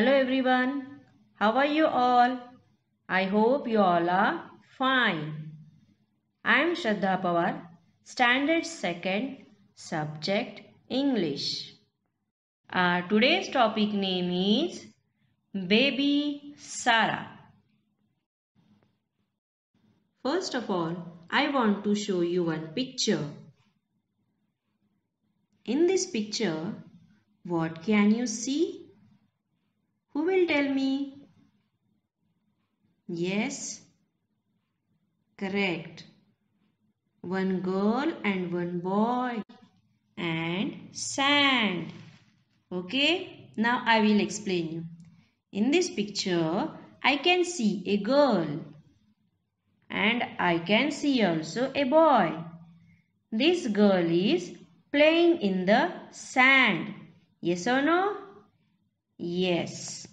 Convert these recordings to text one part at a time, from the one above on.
Hello everyone. How are you all? I hope you all are fine. I am Shraddha Pawar, Standard 2nd, Subject English. Our uh, today's topic name is Baby Sarah. First of all, I want to show you one picture. In this picture, what can you see? will tell me. Yes, correct. One girl and one boy and sand. Okay, now I will explain you. In this picture, I can see a girl and I can see also a boy. This girl is playing in the sand. Yes or no? Yes.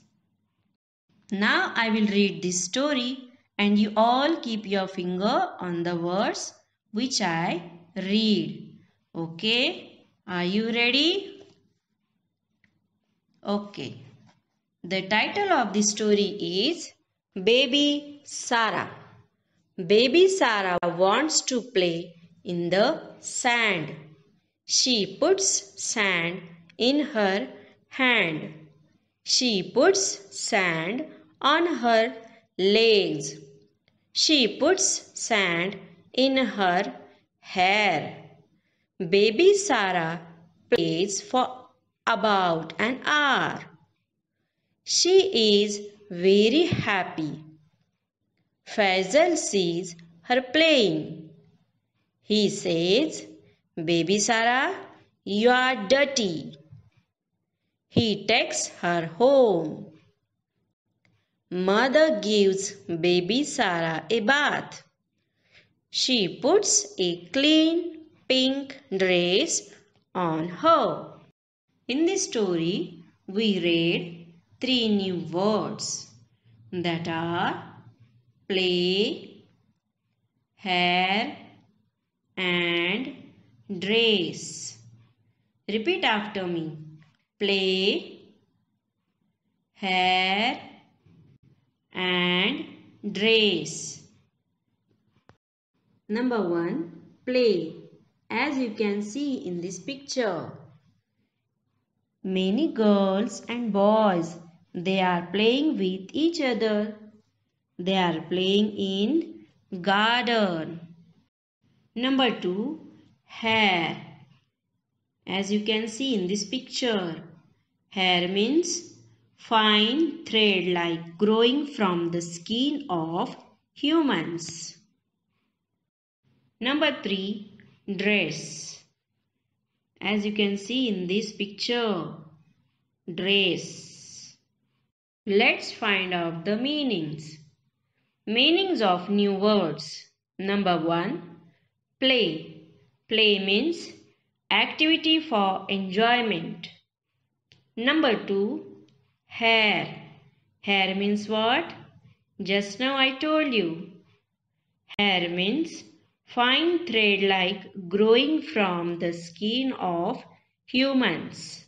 Now I will read this story and you all keep your finger on the words which I read. Okay, are you ready? Okay, the title of the story is Baby Sarah. Baby Sarah wants to play in the sand. She puts sand in her hand. She puts sand on her legs. She puts sand in her hair. Baby Sarah plays for about an hour. She is very happy. Faisal sees her playing. He says, Baby Sarah, you are dirty. He takes her home. Mother gives baby Sarah a bath. She puts a clean pink dress on her. In this story, we read three new words that are play, hair, and dress. Repeat after me play, hair, and dress. Number 1. Play. As you can see in this picture, many girls and boys, they are playing with each other. They are playing in garden. Number 2. Hair. As you can see in this picture, hair means fine thread like growing from the skin of humans. Number 3 dress. As you can see in this picture dress. Let's find out the meanings. Meanings of new words. Number 1 play. Play means activity for enjoyment. Number 2 hair. Hair means what? Just now I told you. Hair means fine thread like growing from the skin of humans.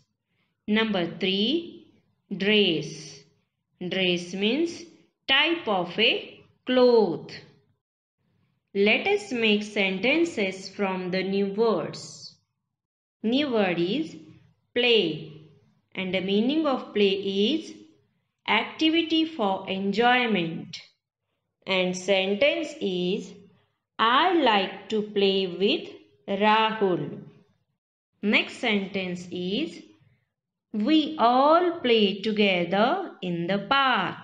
Number three, dress. Dress means type of a cloth. Let us make sentences from the new words. New word is play and the meaning of play is activity for enjoyment. And sentence is I like to play with Rahul. Next sentence is We all play together in the park.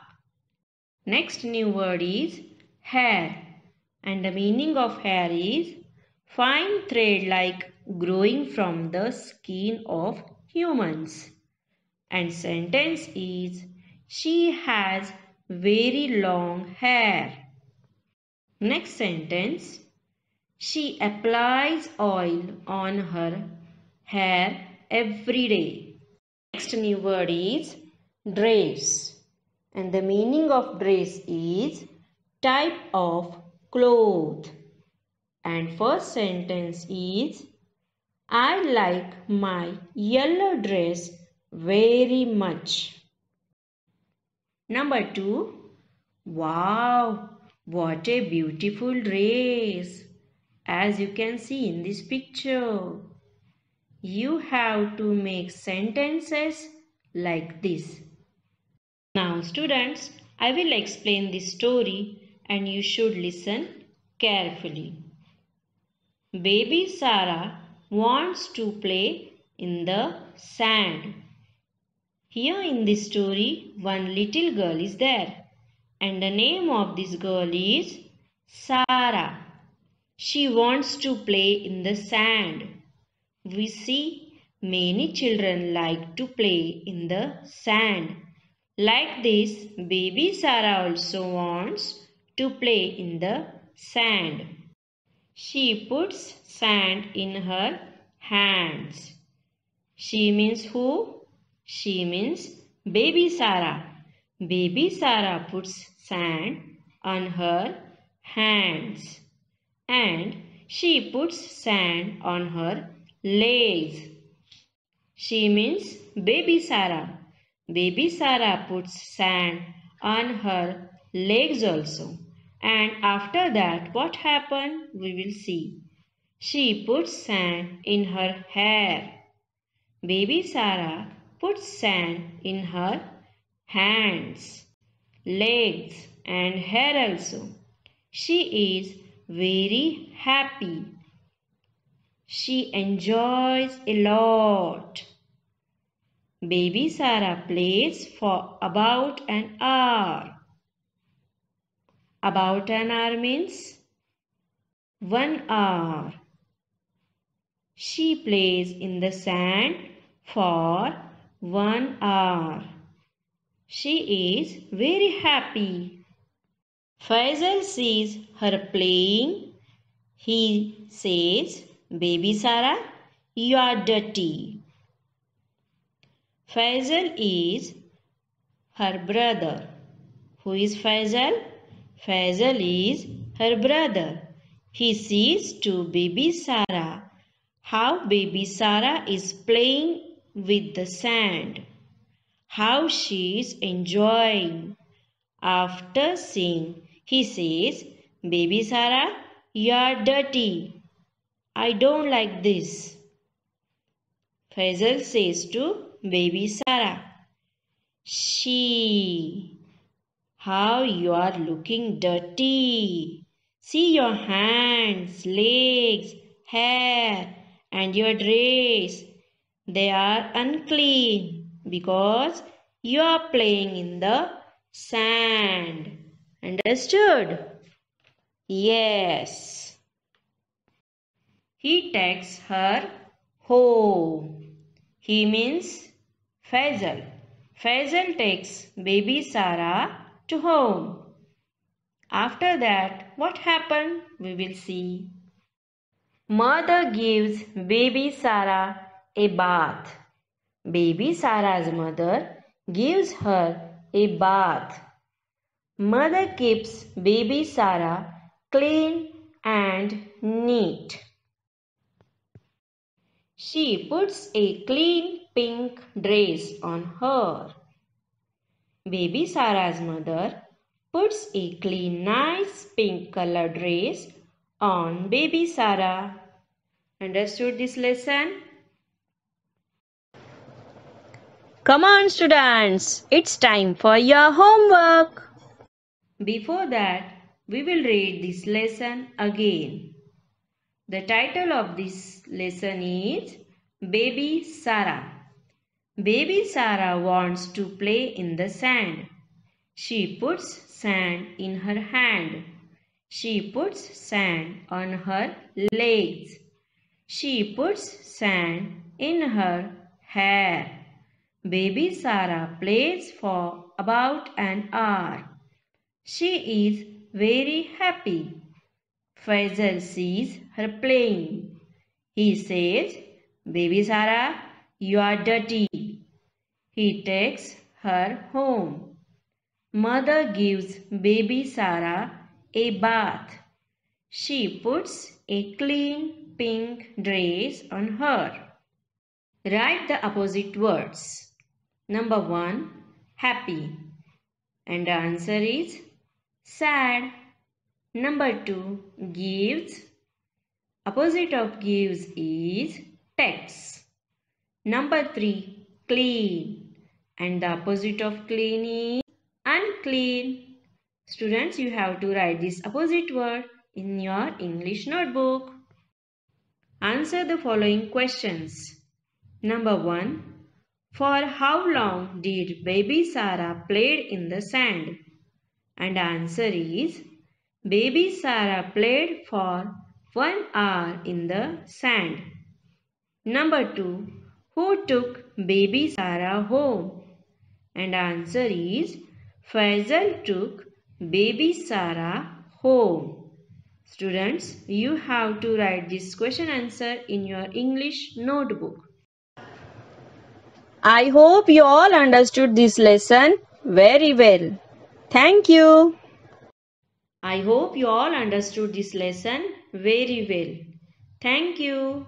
Next new word is hair and the meaning of hair is fine thread like growing from the skin of humans and sentence is she has very long hair. Next sentence she applies oil on her hair every day. Next new word is dress and the meaning of dress is type of cloth and first sentence is I like my yellow dress very much. Number two, wow, what a beautiful race. As you can see in this picture, you have to make sentences like this. Now students, I will explain this story and you should listen carefully. Baby Sarah wants to play in the sand. Here in this story, one little girl is there and the name of this girl is Sarah. She wants to play in the sand. We see many children like to play in the sand. Like this, baby Sarah also wants to play in the sand. She puts sand in her hands. She means who? She means baby Sarah. Baby Sarah puts sand on her hands and she puts sand on her legs. She means baby Sarah. Baby Sarah puts sand on her legs also. And after that, what happened? We will see. She puts sand in her hair. Baby Sarah put sand in her hands, legs, and hair also. She is very happy. She enjoys a lot. Baby Sarah plays for about an hour. About an hour means one hour. She plays in the sand for one hour. She is very happy. Faisal sees her playing. He says, Baby Sarah, you are dirty. Faisal is her brother. Who is Faisal? Faisal is her brother. He sees to baby Sarah how baby Sarah is playing with the sand. How she is enjoying. After seeing, he says, Baby Sarah, you're dirty. I don't like this. Faisal says to baby Sarah, She, how you are looking dirty. See your hands, legs, hair, and your dress. They are unclean because you are playing in the sand. Understood? Yes. He takes her home. He means Faisal. Faisal takes baby Sarah to home. After that, what happened? We will see. Mother gives baby Sarah a bath. Baby Sarah's mother gives her a bath. Mother keeps baby Sarah clean and neat. She puts a clean pink dress on her. Baby Sarah's mother puts a clean nice pink color dress on baby Sarah. Understood this lesson? Come on, students, it's time for your homework. Before that, we will read this lesson again. The title of this lesson is Baby Sarah. Baby Sarah wants to play in the sand. She puts sand in her hand. She puts sand on her legs. She puts sand in her hair. Baby Sarah plays for about an hour. She is very happy. Faisal sees her playing. He says, Baby Sarah, you are dirty. He takes her home. Mother gives baby Sarah a bath. She puts a clean pink dress on her. Write the opposite words. Number 1. Happy. And the answer is sad. Number 2. Gives. Opposite of gives is takes. Number 3. Clean. And the opposite of clean is unclean. Students, you have to write this opposite word in your English notebook. Answer the following questions. Number 1. For how long did baby Sarah played in the sand? And answer is baby Sarah played for 1 hour in the sand. Number 2 who took baby Sarah home? And answer is Faisal took baby Sarah home. Students, you have to write this question answer in your English notebook. I hope you all understood this lesson very well. Thank you. I hope you all understood this lesson very well. Thank you.